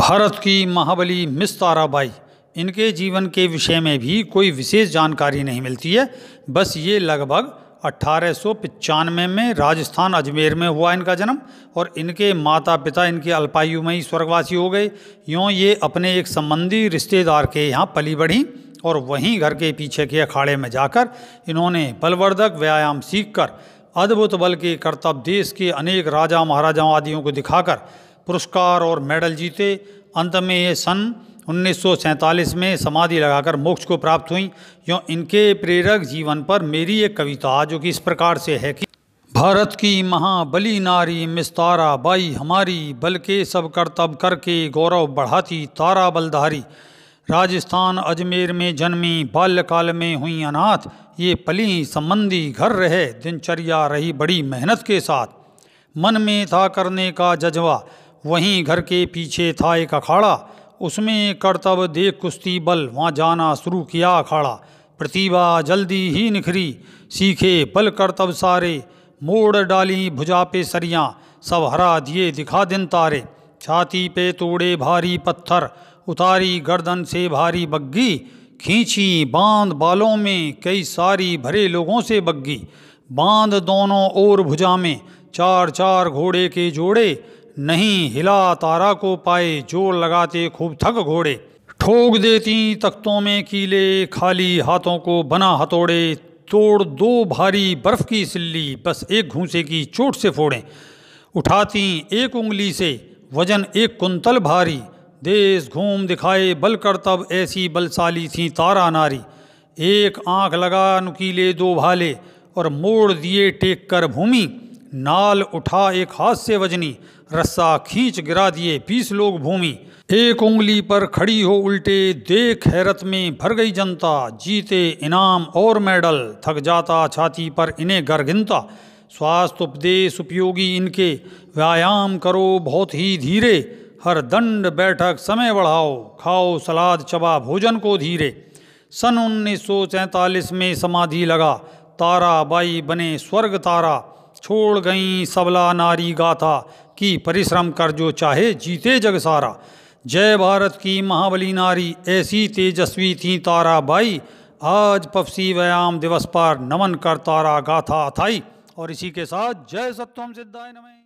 भारत की महाबली मिस ताराबाई इनके जीवन के विषय में भी कोई विशेष जानकारी नहीं मिलती है बस ये लगभग अट्ठारह में राजस्थान अजमेर में हुआ इनका जन्म और इनके माता पिता इनके अल्पायु में ही स्वर्गवासी हो गए यों ये अपने एक संबंधी रिश्तेदार के यहाँ पली बढ़ी और वहीं घर के पीछे के अखाड़े में जाकर इन्होंने बलवर्धक व्यायाम सीखकर अद्भुत बल के कर्तव्य देश के अनेक राजा महाराजाओं आदियों को दिखाकर पुरस्कार और मेडल जीते अंत में ये सन 1947 में समाधि लगाकर मोक्ष को प्राप्त हुई यो इनके प्रेरक जीवन पर मेरी एक कविता जो कि इस प्रकार से है कि भारत की महाबली नारी मिस्तारा बाई हमारी बल्कि सब कर्तव्य करके गौरव बढ़ाती तारा बलधारी राजस्थान अजमेर में जन्मी बाल्यकाल में हुई अनाथ ये पली संबंधी घर रहे दिनचर्या रही बड़ी मेहनत के साथ मन में था करने का जज्बा वहीं घर के पीछे था एक अखाड़ा उसमें करतब देख कुश्ती बल वहाँ जाना शुरू किया अखाड़ा प्रतिभा जल्दी ही निखरी सीखे पल करतब सारे मोड़ डाली भुजा पे सरियाँ सब हरा दिए दिखा दिन तारे छाती पे तोड़े भारी पत्थर उतारी गर्दन से भारी बग्गी खींची बांध बालों में कई सारी भरे लोगों से बग्गी बांध दोनों ओर भुजा में चार चार घोड़े के जोड़े नहीं हिला तारा को पाए जोर लगाते खूब थक घोड़े ठोक देती तख्तों में कीले खाली हाथों को बना हथौड़े तोड़ दो भारी बर्फ़ की सिल्ली बस एक घूसे की चोट से फोड़ें उठाती एक उंगली से वजन एक कुंतल भारी देश घूम दिखाए बल कर तब ऐसी बलशाली थी तारा नारी एक आंख लगा नुकीले दो भाले और मोड़ दिए टेक कर भूमि नाल उठा एक हाथ से वजनी रस्सा खींच गिरा दिए बीस लोग भूमि एक उंगली पर खड़ी हो उल्टे देख हैरत में भर गई जनता जीते इनाम और मेडल थक जाता छाती पर इन्हें गर्गिनता स्वास्थ्य उपदेश उपयोगी इनके व्यायाम करो बहुत ही धीरे हर दंड बैठक समय बढ़ाओ खाओ सलाद चबा भोजन को धीरे सन उन्नीस में समाधि लगा ताराबाई बने स्वर्ग तारा छोड़ गई सबला नारी गाथा कि परिश्रम कर जो चाहे जीते जग सारा जय भारत की महाबली नारी ऐसी तेजस्वी थी तारा बाई आज पफसी व्यायाम दिवस पर नमन कर तारा गाथा अथाई और इसी के साथ जय सत्यम सिद्धाय नमें